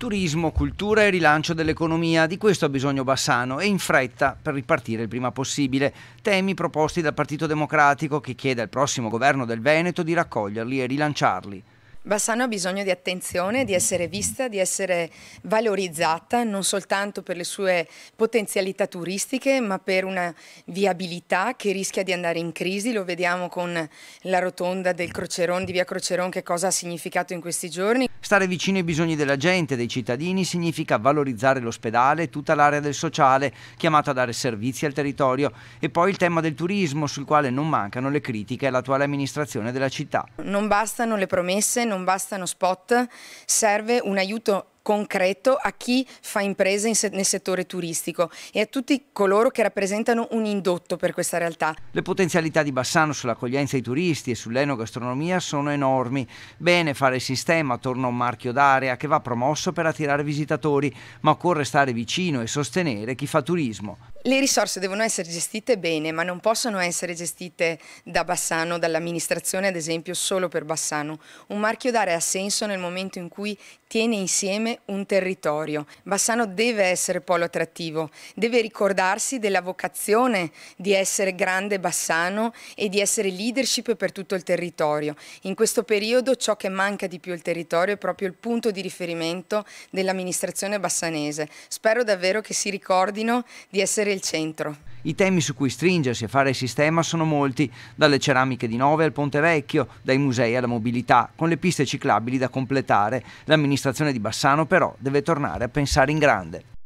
Turismo, cultura e rilancio dell'economia, di questo ha bisogno Bassano e in fretta per ripartire il prima possibile. Temi proposti dal Partito Democratico che chiede al prossimo governo del Veneto di raccoglierli e rilanciarli. Bassano ha bisogno di attenzione, di essere vista, di essere valorizzata non soltanto per le sue potenzialità turistiche ma per una viabilità che rischia di andare in crisi, lo vediamo con la rotonda del Croceron, di via Croceron che cosa ha significato in questi giorni. Stare vicino ai bisogni della gente, dei cittadini, significa valorizzare l'ospedale e tutta l'area del sociale, chiamata a dare servizi al territorio, e poi il tema del turismo, sul quale non mancano le critiche all'attuale amministrazione della città. Non bastano le promesse, non bastano spot, serve un aiuto concreto a chi fa impresa se nel settore turistico e a tutti coloro che rappresentano un indotto per questa realtà. Le potenzialità di Bassano sull'accoglienza ai turisti e sull'enogastronomia sono enormi. Bene fare il sistema attorno a un marchio d'area che va promosso per attirare visitatori, ma occorre stare vicino e sostenere chi fa turismo. Le risorse devono essere gestite bene, ma non possono essere gestite da Bassano, dall'amministrazione ad esempio, solo per Bassano. Un marchio d'area ha senso nel momento in cui tiene insieme un territorio. Bassano deve essere polo attrattivo, deve ricordarsi della vocazione di essere grande Bassano e di essere leadership per tutto il territorio. In questo periodo ciò che manca di più al territorio è proprio il punto di riferimento dell'amministrazione bassanese. Spero davvero che si ricordino di essere il centro. I temi su cui stringersi e fare sistema sono molti, dalle ceramiche di Nove al Ponte Vecchio, dai musei alla mobilità, con le piste ciclabili da completare. L'amministrazione di Bassano però deve tornare a pensare in grande.